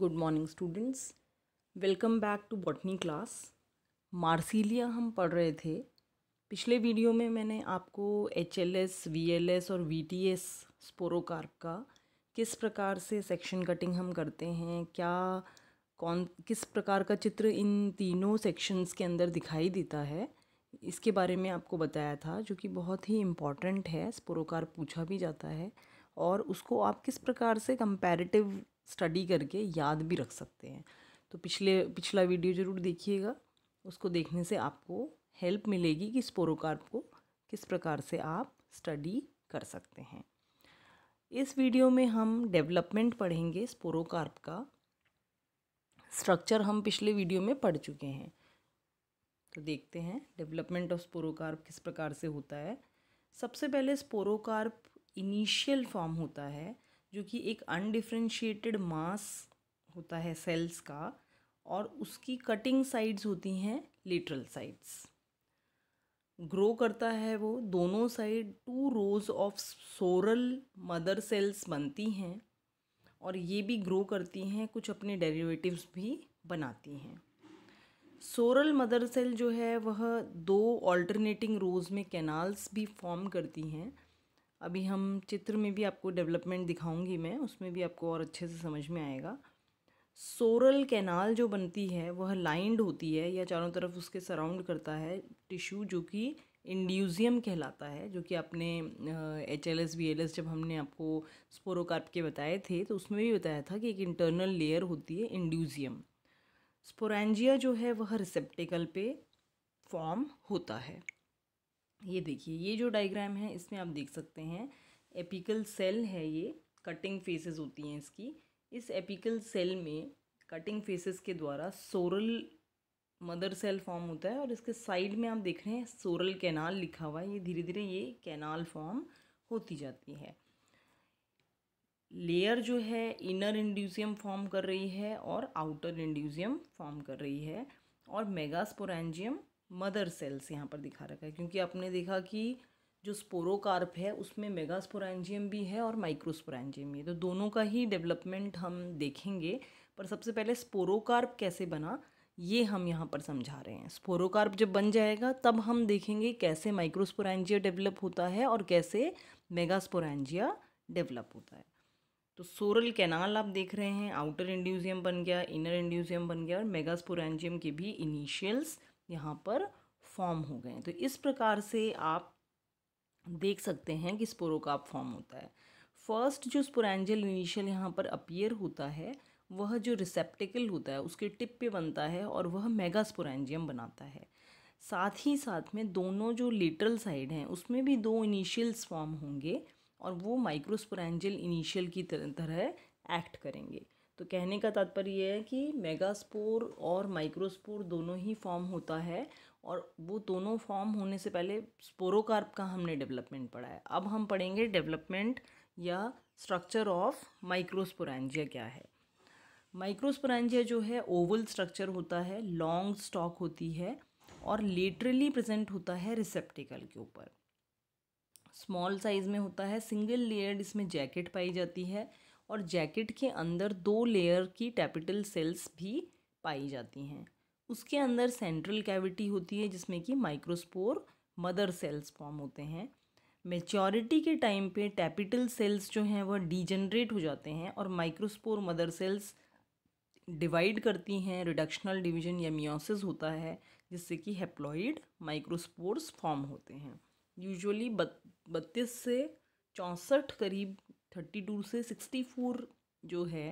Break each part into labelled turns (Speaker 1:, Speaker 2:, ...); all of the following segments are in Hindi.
Speaker 1: good morning students welcome back to botany class Marsilea हम पढ़ रहे थे पिछले वीडियो में मैंने आपको H L S V L S और वी टी एस स्पोरोकार्प का किस प्रकार से सेक्शन कटिंग हम करते हैं क्या कौन किस प्रकार का चित्र इन तीनों सेक्शंस के अंदर दिखाई देता है इसके बारे में आपको बताया था जो कि बहुत ही इम्पॉर्टेंट है स्पोरोकार पूछा भी जाता है और उसको आप किस प्रकार से कंपैरेटिव स्टडी करके याद भी रख सकते हैं तो पिछले पिछला वीडियो ज़रूर देखिएगा उसको देखने से आपको हेल्प मिलेगी कि स्पोरोकार्प को किस प्रकार से आप स्टडी कर सकते हैं इस वीडियो में हम डेवलपमेंट पढ़ेंगे स्पोरोकार्प का स्ट्रक्चर हम पिछले वीडियो में पढ़ चुके हैं तो देखते हैं डेवलपमेंट ऑफ स्पोरोकार्प किस प्रकार से होता है सबसे पहले स्पोरोकार्प इनिशियल फॉर्म होता है जो कि एक अनडिफ्रेंशिएटेड मास होता है सेल्स का और उसकी कटिंग साइड्स होती हैं लेटरल साइड्स ग्रो करता है वो दोनों साइड टू रोज ऑफ सोरल मदर सेल्स बनती हैं और ये भी ग्रो करती हैं कुछ अपने डेरिवेटिव्स भी बनाती हैं सोरल मदर सेल जो है वह दो ऑल्टरनेटिंग रोज में कैनाल्स भी फॉर्म करती हैं अभी हम चित्र में भी आपको डेवलपमेंट दिखाऊंगी मैं उसमें भी आपको और अच्छे से समझ में आएगा सोरल कैनाल जो बनती है वह लाइंड होती है या चारों तरफ उसके सराउंड करता है टिश्यू जो कि इंड्यूजियम कहलाता है जो कि आपने H L S B L S जब हमने आपको स्पोरोकार्प के बताए थे तो उसमें भी बताया था कि एक इंटरनल लेयर होती है इंड्यूजियम स्पोरेंजिया जो है वह रिसेप्टिकल पे फॉर्म होता है ये देखिए ये जो डायग्राम है इसमें आप देख सकते हैं एपिकल सेल है ये कटिंग फेसेस होती हैं इसकी इस एपिकल सेल में कटिंग फेसेस के द्वारा सोरल मदर सेल फॉर्म होता है और इसके साइड में आप देख रहे हैं सोरल कैनाल लिखा हुआ है ये धीरे धीरे ये कैनाल फॉर्म होती जाती है लेयर जो है इनर इंड्यूसियम फॉर्म कर रही है और आउटर इंड्यूसियम फॉर्म कर रही है और मेगास्पोरेंजियम मदर सेल्स यहाँ पर दिखा रखा है क्योंकि आपने देखा कि जो स्पोरोकार्प है उसमें मेगास्पोरेंजियम भी है और माइक्रोस्पोरेंजियम भी है तो दोनों का ही डेवलपमेंट हम देखेंगे पर सबसे पहले स्पोरोकार्प कैसे बना ये हम यहाँ पर समझा रहे हैं स्पोरोकार्प जब बन जाएगा तब हम देखेंगे कैसे माइक्रोस्पोरेंजिया डेवलप होता है और कैसे मेगास्पोरेंजिया डेवलप होता है तो सोरल कैनाल आप देख रहे हैं आउटर इंड्यूजियम बन गया इनर इंड्यूजियम बन गया और मेगास्पोरेंजियम के भी इनिशियल्स यहाँ पर फॉर्म हो गए तो इस प्रकार से आप देख सकते हैं कि स्पोरोकाप फॉर्म होता है फर्स्ट जो स्पोरेंजल इनिशियल यहाँ पर अपीयर होता है वह जो रिसेप्टिकल होता है उसके टिप पे बनता है और वह मेगा स्पोरेंजियम बनाता है साथ ही साथ में दोनों जो लेटरल साइड हैं उसमें भी दो इनिशियल्स फॉर्म होंगे और वो माइक्रोस्पोरेंजियल इनिशियल की तरह एक्ट करेंगे तो कहने का तात्पर्य यह है कि मेगास्पोर और माइक्रोस्पोर दोनों ही फॉर्म होता है और वो दोनों फॉर्म होने से पहले स्पोरोकार्प का हमने डेवलपमेंट पढ़ा है अब हम पढ़ेंगे डेवलपमेंट या स्ट्रक्चर ऑफ माइक्रोस्पोरेंजिया क्या है माइक्रोस्पोरेंजिया जो है ओवल स्ट्रक्चर होता है लॉन्ग स्टॉक होती है और लेटरली प्रेजेंट होता है रिसेप्टिकल के ऊपर स्मॉल साइज में होता है सिंगल लेयर्ड इसमें जैकेट पाई जाती है और जैकेट के अंदर दो लेयर की टैपिटल सेल्स भी पाई जाती हैं उसके अंदर सेंट्रल कैविटी होती है जिसमें कि माइक्रोस्पोर मदर सेल्स फॉर्म होते हैं मेच्योरिटी के टाइम पे टैपिटल सेल्स जो हैं वह डीजनरेट हो जाते हैं और माइक्रोस्पोर मदर सेल्स डिवाइड करती हैं रिडक्शनल डिवीजन या मियोसिस होता है जिससे कि हेप्लॉइड माइक्रोस्पोर्स फॉर्म होते हैं यूजुअली बत्तीस से चौंसठ करीब थर्टी टू से सिक्सटी फोर जो है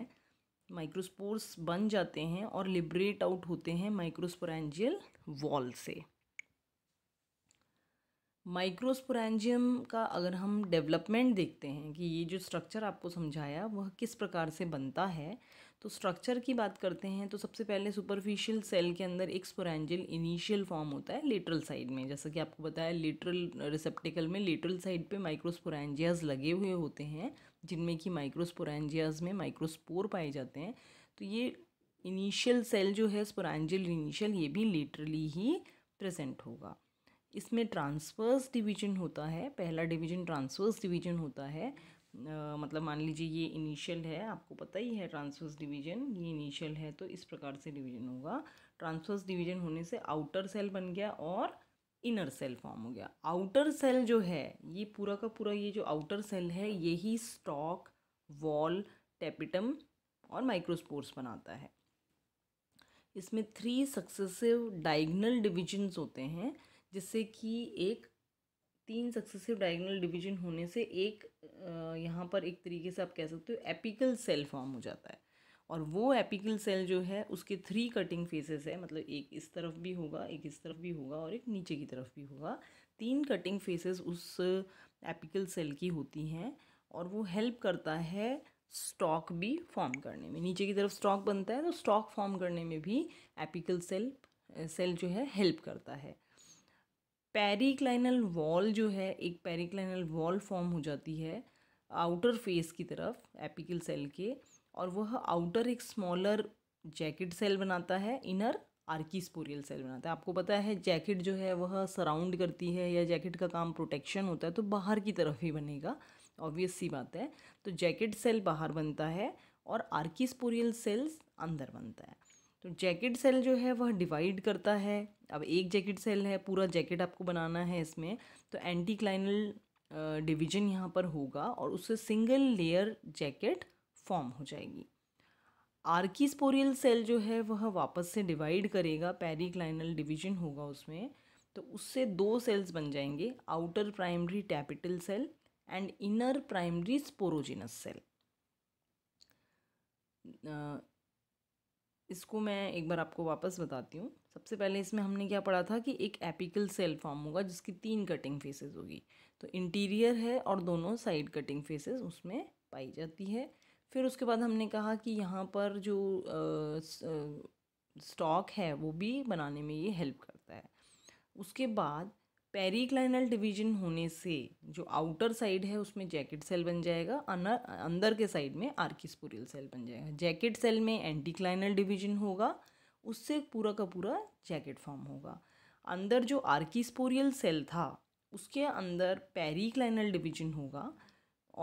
Speaker 1: माइक्रोस्पोर्स बन जाते हैं और लिबरेट आउट होते हैं माइक्रोस्पोरेंजियल वॉल से माइक्रोस्पोरेंजियम का अगर हम डेवलपमेंट देखते हैं कि ये जो स्ट्रक्चर आपको समझाया वह किस प्रकार से बनता है तो स्ट्रक्चर की बात करते हैं तो सबसे पहले सुपरफिशियल सेल के अंदर एक स्पोरेंजियल इनिशियल फॉर्म होता है लेटरल साइड में जैसा कि आपको बताया लेटरल रिसेप्टिकल में लेटरल साइड पे माइक्रोस्पोरेंजियाज लगे हुए होते हैं जिनमें कि माइक्रोस्पोरेंजियाज में माइक्रोस्पोर पाए जाते हैं तो ये इनिशियल सेल जो है स्पोरेंजियल इनिशियल ये भी लेटरली ही प्रेजेंट होगा इसमें ट्रांसवर्स डिवीजन होता है पहला डिवीजन ट्रांसवर्स डिवीजन होता है आ, मतलब मान लीजिए ये इनिशियल है आपको पता ही है ट्रांसवर्स डिवीजन ये इनिशियल है तो इस प्रकार से डिवीजन होगा ट्रांसवर्स डिवीजन होने से आउटर सेल बन गया और इनर सेल फॉर्म हो गया आउटर सेल जो है ये पूरा का पूरा ये जो आउटर सेल है यही स्टॉक वॉल टेपिटम और माइक्रोस्पोर्स बनाता है इसमें थ्री सक्सेसिव डाइगनल डिविजन्स होते हैं जिससे कि एक तीन सक्सेसिव डायगोनल डिवीजन होने से एक यहाँ पर एक तरीके से आप कह सकते हो एपिकल सेल फॉर्म हो जाता है और वो एपिकल सेल जो है उसके थ्री कटिंग फेसेस है मतलब एक इस तरफ भी होगा एक इस तरफ भी होगा और एक नीचे की तरफ भी होगा तीन कटिंग फेसेस उस एपिकल सेल की होती हैं और वो हेल्प करता है स्टॉक भी फॉर्म करने में नीचे की तरफ स्टॉक बनता है तो स्टॉक फॉर्म करने में भी एपिकल सेल सेल जो है हेल्प करता है पेरिक्लाइनल वॉल जो है एक पेरिक्लाइनल वॉल फॉर्म हो जाती है आउटर फेस की तरफ एपिकल सेल के और वह आउटर एक स्मॉलर जैकेट सेल बनाता है इनर स्पोरियल सेल बनाता है आपको पता है जैकेट जो है वह सराउंड करती है या जैकेट का काम प्रोटेक्शन होता है तो बाहर की तरफ ही बनेगा ऑब्वियस सी बात है तो जैकेट सेल बाहर बनता है और आर्किस्पोरियल सेल्स अंदर बनता है तो जैकेट सेल जो है वह डिवाइड करता है अब एक जैकेट सेल है पूरा जैकेट आपको बनाना है इसमें तो एंटी क्लाइनल डिवीजन यहाँ पर होगा और उससे सिंगल लेयर जैकेट फॉर्म हो जाएगी आर्किस्पोरियल सेल जो है वह वापस से डिवाइड करेगा पेरिक्लाइनल डिवीजन होगा उसमें तो उससे दो सेल्स बन जाएंगे outer primary tapetal cell and inner primary sporogenous cell इसको मैं एक बार आपको वापस बताती हूँ सबसे पहले इसमें हमने क्या पढ़ा था कि एक एपिकल सेल फॉर्म होगा जिसकी तीन कटिंग फेसेस होगी तो इंटीरियर है और दोनों साइड कटिंग फेसेस उसमें पाई जाती है फिर उसके बाद हमने कहा कि यहाँ पर जो स्टॉक है वो भी बनाने में ये हेल्प करता है उसके बाद पेरीक्लाइनल डिवीजन होने से जो आउटर साइड है उसमें जैकेट सेल बन जाएगा अंदर के साइड में आर्किस्पोरियल सेल बन जाएगा जैकेट सेल में एंटीक्लाइनल डिवीजन होगा उससे पूरा का पूरा जैकेट फॉर्म होगा अंदर जो आर्किस्पोरियल सेल था उसके अंदर पेरीक्लाइनल डिवीजन होगा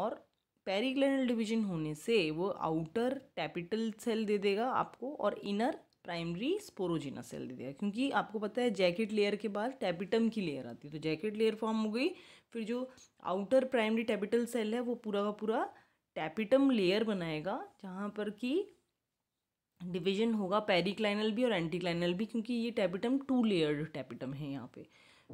Speaker 1: और पेरीग्लैंडल डिवीजन होने से वो आउटर टैपिटल सेल दे देगा आपको और इनर प्राइमरी स्पोरोजिना सेल दे देगा क्योंकि आपको पता है जैकेट लेयर के बाद टैपिटम की लेयर आती है तो जैकेट लेयर फॉर्म हो गई फिर जो आउटर प्राइमरी टैपिटल सेल है वो पूरा का पूरा टैपिटम लेयर बनाएगा जहाँ पर कि डिवीजन होगा पेरीक्लाइनल भी और एंटीक्लाइनल भी क्योंकि ये टैपिटम टू लेयर्ड टैपिटम है यहाँ पे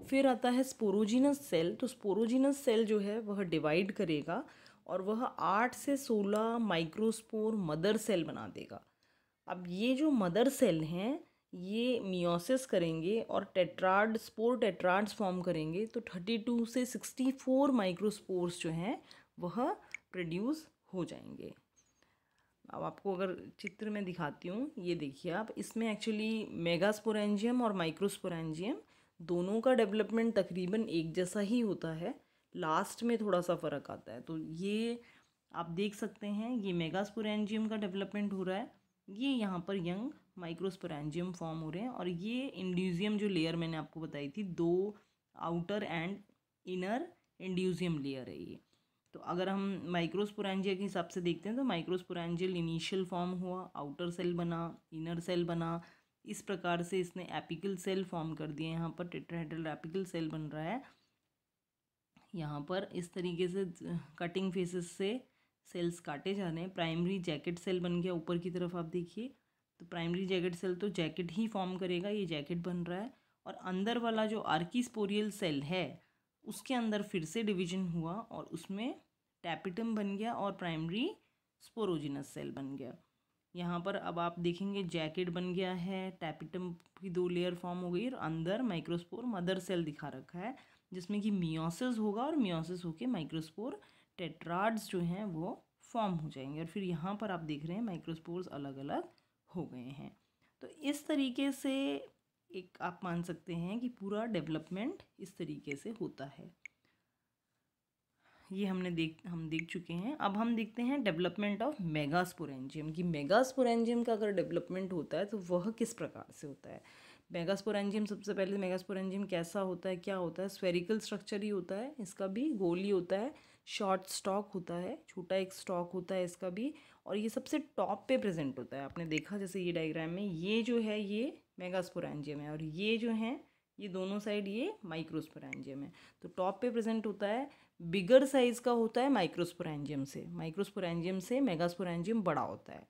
Speaker 1: फिर आता है स्पोरोजिनस सेल तो स्पोरोजिनस सेल जो है वह डिवाइड करेगा और वह आठ से सोलह माइक्रोस्पोर मदर सेल बना देगा अब ये जो मदर सेल हैं ये मियोसिस करेंगे और टेट्राड स्पोर टेट्राड्स फॉर्म करेंगे तो थर्टी टू से सिक्सटी फोर माइक्रोस्पोर्स जो हैं वह प्रोड्यूस हो जाएंगे अब आपको अगर चित्र में दिखाती हूँ ये देखिए आप इसमें एक्चुअली मेगास्पोरेंजियम और माइक्रोस्पोरेंजियम दोनों का डेवलपमेंट तकरीबन एक जैसा ही होता है लास्ट में थोड़ा सा फ़र्क आता है तो ये आप देख सकते हैं ये मेगास्पोरेंजियम का डेवलपमेंट हो रहा है ये यहाँ पर यंग माइक्रोस्पोरेंजियम फॉर्म हो रहे हैं और ये इंड्यूजियम जो लेयर मैंने आपको बताई थी दो outer and inner indusium layer है ये तो अगर हम माइक्रोस्पोरेंजिया के हिसाब से देखते हैं तो माइक्रोस्पोरेंजियल इनिशियल फॉर्म हुआ आउटर सेल बना इनर सेल बना इस प्रकार से इसने एपिकल सेल फॉर्म कर दिया यहाँ पर टेट्राहेड्रल एपिकल सेल बन रहा है यहाँ पर इस तरीके से कटिंग फेसेस से सेल्स काटे जा रहे हैं प्राइमरी जैकेट सेल बन गया ऊपर की तरफ आप देखिए तो प्राइमरी जैकेट सेल तो जैकेट ही फॉर्म करेगा ये जैकेट बन रहा है और अंदर वाला जो आर्किस्पोरियल सेल है उसके अंदर फिर से डिवीजन हुआ और उसमें टैपिटम बन गया और प्राइमरी स्पोरोजिनस सेल बन गया यहाँ पर अब आप देखेंगे जैकेट बन गया है टैपिटम की दो लेयर फॉर्म हो गई और अंदर माइक्रोस्पोर मदर सेल दिखा रखा है जिसमें कि मियोसिस होगा और मियोसिस होके माइक्रोस्पोर टेट्राड्स जो हैं वो फॉर्म हो जाएंगे और फिर यहाँ पर आप देख रहे हैं माइक्रोस्पोर्स अलग अलग हो गए हैं तो इस तरीके से एक आप मान सकते हैं कि पूरा डेवलपमेंट इस तरीके से होता है ये हमने देख हम देख चुके हैं अब हम देखते हैं डेवलपमेंट ऑफ मेगास्पोरेंजियम कि मेगास्पोरेंजियम का अगर डेवलपमेंट होता है तो वह किस प्रकार से होता है मेगास्पोरेंजियम सबसे पहले तो मेगास्पोरेंजियम कैसा होता है क्या होता है स्फेरिकल स्ट्रक्चर ही होता है इसका भी गोल ही होता है शॉर्ट स्टॉक होता है छोटा एक स्टॉक होता है इसका भी और ये सबसे टॉप पे प्रेजेंट होता है आपने देखा जैसे ये डायग्राम में ये जो है ये मेगास्पोरेंजियम है और ये जो है ये दोनों साइड ये माइक्रोस्पोरेंजियम है तो टॉप पे प्रेजेंट होता है बिगर साइज़ का होता है एंजियम से माइक्रोस्पोरेंजियम से मेगास्पोरेंजियम बड़ा होता है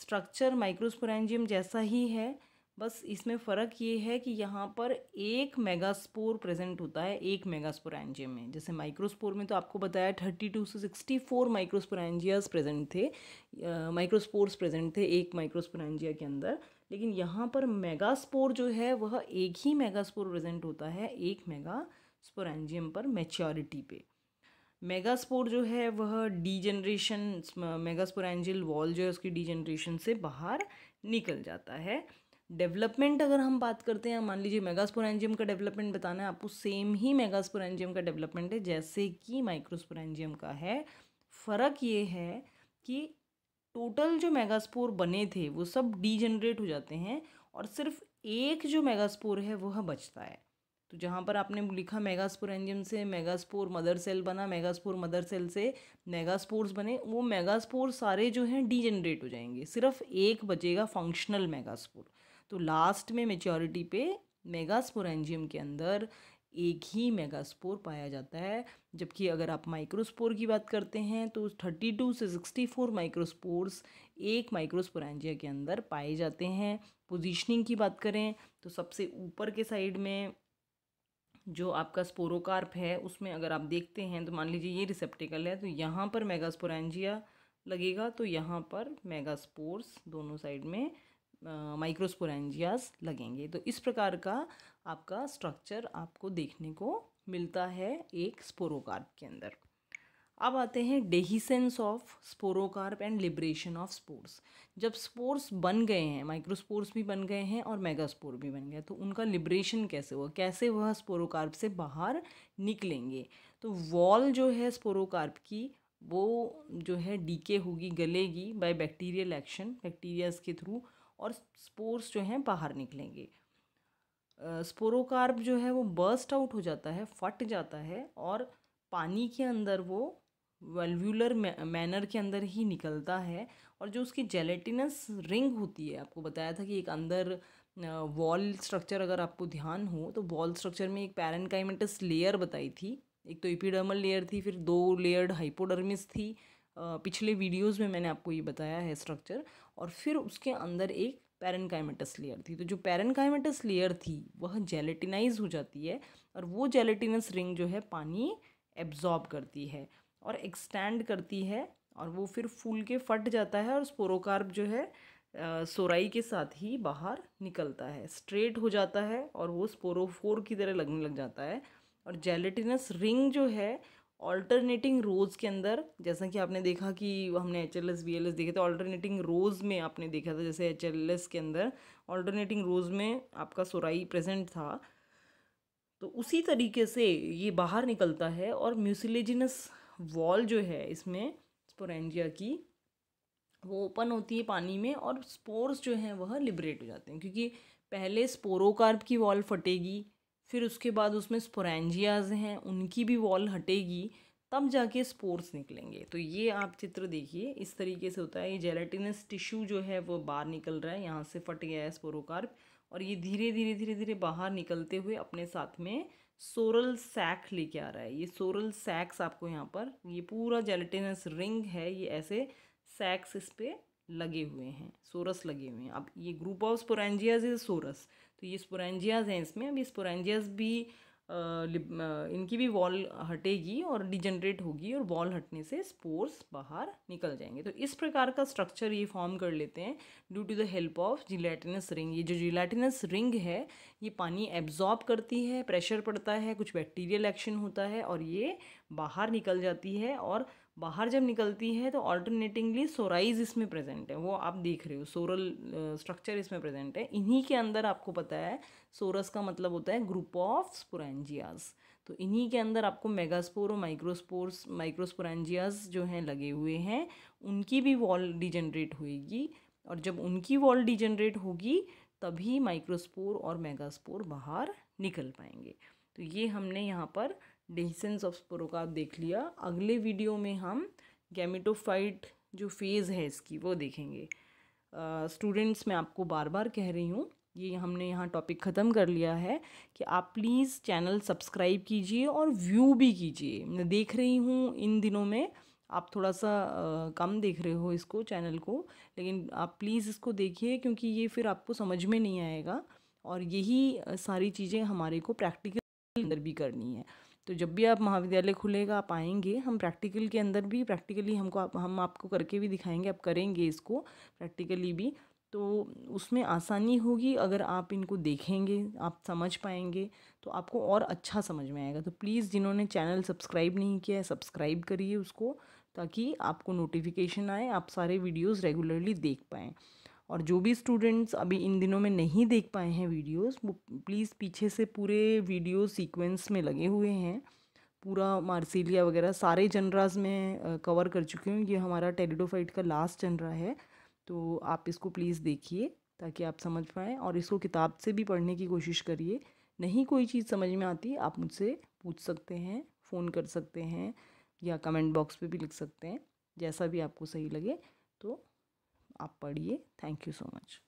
Speaker 1: स्ट्रक्चर माइक्रोस्पोरेंजियम जैसा ही है बस इसमें फ़र्क ये है कि यहाँ पर एक मेगास्पोर प्रेजेंट होता है एक मेगास्पोर एंजियम में जैसे माइक्रोस्पोर में तो आपको बताया थर्टी टू से सिक्सटी फोर माइक्रोस्पोरेंजियाज प्रेजेंट थे माइक्रोस्पोर्स प्रेजेंट थे एक माइक्रोस्पोरेंजिया के अंदर लेकिन यहाँ पर मेगास्पोर जो है वह एक ही मेगास्पोर प्रेजेंट होता है एक मेगा स्पोरेंजियम पर मेच्योरिटी पे मेगास्पोर जो है वह डी मेगास्पोर मेगास्पोरेंजियल वॉल जो है उसकी जनरेशन से बाहर निकल जाता है डेवलपमेंट अगर हम बात करते हैं मान लीजिए मेगास्पोरेंजियम का डेवलपमेंट बताना है आपको सेम ही मेगास्पोरेंजियम का डेवलपमेंट है जैसे कि माइक्रोस्पोरेंजियम का है फ़र्क ये है कि टोटल जो मेगास्पोर बने थे वो सब डीजनरेट हो जाते हैं और सिर्फ एक जो मेगास्पोर है वह बचता है तो जहाँ पर आपने लिखा मेगास्पोर एंजियम से मेगास्पोर मदर सेल बना मेगास्पोर मदर सेल से मेगास्पोर्स बने वो मेगास्पोर सारे जो हैं डीजनरेट हो जाएंगे सिर्फ एक बचेगा फंक्शनल मेगास्पोर तो लास्ट में मेच्योरिटी पे मेगास्पोरेंजियम के अंदर एक ही मेगास्पोर पाया जाता है जबकि अगर आप माइक्रोस्पोर की बात करते हैं तो थर्टी टू से सिक्सटी फोर माइक्रोस्पोर्स एक एंजिया के अंदर पाए जाते हैं पोजीशनिंग की बात करें तो सबसे ऊपर के साइड में जो आपका स्पोरोकार्प है उसमें अगर आप देखते हैं तो मान लीजिए ये रिसेप्टिकल है तो यहाँ पर मेगास्पोरेंजिया लगेगा तो यहाँ पर मेगास्पोर्स दोनों साइड में माइक्रोस्पोरेंजियाज लगेंगे तो इस प्रकार का आपका स्ट्रक्चर आपको देखने को मिलता है एक स्पोरोकार्प के अंदर अब आते हैं dehiscence of sporocarp and liberation of spores जब स्पोर्स बन गए हैं माइक्रोस्पोर्स भी बन गए हैं और मेगास्पोर भी बन गए तो उनका लिब्रेशन कैसे हुआ कैसे वह स्पोरोकार्प से बाहर निकलेंगे तो वॉल जो है स्पोरोकार्प की वो जो है डीके होगी गलेगी बाय बैक्टीरियल एक्शन बैक्टीरियाज के थ्रू और स्पोर्स जो हैं बाहर निकलेंगे स्पोरोकार्प जो है वो बर्स्ट आउट हो जाता है फट जाता है और पानी के अंदर वो वेल्व्यूलर मैनर के अंदर ही निकलता है और जो उसकी जेलेटिनस रिंग होती है आपको बताया था कि एक अंदर वॉल स्ट्रक्चर अगर आपको ध्यान हो तो वॉल स्ट्रक्चर में एक पैरनकाइमेटस लेयर बताई थी एक तो इपिडर्मल लेयर थी फिर दो लेयर्ड हाइपोडर्मिस थी पिछले वीडियोस में मैंने आपको ये बताया है स्ट्रक्चर और फिर उसके अंदर एक पैरनकाइमेटस लेयर थी तो जो पैरनकाइमेटस लेयर थी वह जेलेटिनाइज हो जाती है और वो जेलेटिनस रिंग जो है पानी एब्जॉर्ब करती है और एक्सटैंड करती है और वो फिर फूल के फट जाता है और स्पोरोकार्प जो है सोराई के साथ ही बाहर निकलता है स्ट्रेट हो जाता है और वो स्पोरोफोर की तरह लगने लग जाता है और जेलेटिनस रिंग जो है ऑल्टरनेटिंग रोज़ के अंदर जैसा कि आपने देखा कि हमने H L S B L S देखे थे ऑल्टरनेटिंग रोज़ में आपने देखा था जैसे एच एल एस के अंदर ऑल्टरनेटिंग रोज़ में आपका सुराई प्रेजेंट था तो उसी तरीके से ये बाहर निकलता है और म्यूसिलेजिनस वॉल जो है इसमें स्पोरेंजिया की वो ओपन होती है पानी में और स्पोर्स जो हैं वह लिबरेट हो जाते हैं क्योंकि पहले स्पोरोकार्प की वॉल फटेगी फिर उसके बाद उसमें स्पोरेंजियाज हैं उनकी भी वॉल हटेगी तब जाके स्पोर्स निकलेंगे तो ये आप चित्र देखिए इस तरीके से होता है ये जेलेटिनस टिश्यू जो है वो बाहर निकल रहा है यहाँ से फट गया है स्पोरोकार्प और ये धीरे धीरे धीरे धीरे बाहर निकलते हुए अपने साथ में सोरल सैक लेके आ रहा है ये सोरल सैक्स आपको यहाँ पर ये पूरा जेलेटिनस रिंग है ये ऐसे सैक्स इस पर लगे हुए हैं सोरस लगे हुए हैं अब ये group of sporangias is sorus तो ये स्पोरेंजियाज हैं इसमें अब ये स्पोरेंजियाज भी इनकी भी वॉल हटेगी और डिजनरेट होगी और वॉल हटने से स्पोर्स बाहर निकल जाएंगे तो इस प्रकार का स्ट्रक्चर ये फॉर्म कर लेते हैं due to the help of gelatinous ring ये जो जिलेटिनस रिंग है ये पानी एब्जॉर्ब करती है प्रेशर पड़ता है कुछ बैक्टीरियल एक्शन होता है और ये बाहर निकल जाती है और बाहर जब निकलती है तो ऑल्टरनेटिंगली सोराइज इसमें प्रेजेंट है वो आप देख रहे हो सोरल स्ट्रक्चर इसमें प्रेजेंट है इन्हीं के अंदर आपको पता है सोरस का मतलब होता है ग्रुप ऑफ स्पोरेंजियाज तो इन्हीं के अंदर आपको मेगास्पोर और माइक्रोस्पोर्स माइक्रोस्पुरजियाज जो हैं लगे हुए हैं उनकी भी वॉल डिजनरेट होएगी और जब उनकी वॉल डिजनरेट होगी तभी माइक्रोस्पोर और मेगास्पोर बाहर निकल पाएंगे तो ये हमने यहाँ पर डेhisceंस ऑफ स्पोरोकार्प देख लिया अगले वीडियो में हम गैमिटोफाइट जो फेज़ है इसकी वो देखेंगे स्टूडेंट्स uh, मैं आपको बार बार कह रही हूँ ये हमने यहाँ टॉपिक ख़त्म कर लिया है कि आप प्लीज़ चैनल सब्सक्राइब कीजिए और व्यू भी कीजिए मैं देख रही हूँ इन दिनों में आप थोड़ा सा आ, कम देख रहे हो इसको चैनल को लेकिन आप प्लीज़ इसको देखिए क्योंकि ये फिर आपको समझ में नहीं आएगा और यही सारी चीज़ें हमारे को प्रैक्टिकल अंदर भी करनी है तो जब भी आप महाविद्यालय खुलेगा आप आएंगे हम प्रैक्टिकल के अंदर भी प्रैक्टिकली हमको आप, हम आपको करके भी दिखाएंगे आप करेंगे इसको प्रैक्टिकली भी तो उसमें आसानी होगी अगर आप इनको देखेंगे आप समझ पाएंगे तो आपको और अच्छा समझ में आएगा तो प्लीज़ जिन्होंने चैनल सब्सक्राइब नहीं किया है सब्सक्राइब करिए उसको ताकि आपको नोटिफिकेशन आए आप सारे वीडियोस रेगुलरली देख पाएँ और जो भी स्टूडेंट्स अभी इन दिनों में नहीं देख पाए हैं वीडियोस वो प्लीज़ पीछे से पूरे वीडियो सीक्वेंस में लगे हुए हैं पूरा मार्सिलिया वगैरह सारे जनराज में कवर कर चुकी हूँ ये हमारा टेरिडोफाइट का लास्ट जनरा है तो आप इसको प्लीज़ देखिए ताकि आप समझ पाएँ और इसको किताब से भी पढ़ने की कोशिश करिए नहीं कोई चीज़ समझ में आती आप मुझसे पूछ सकते हैं फ़ोन कर सकते हैं या कमेंट बॉक्स पे भी लिख सकते हैं जैसा भी आपको सही लगे तो आप पढ़िए थैंक यू सो मच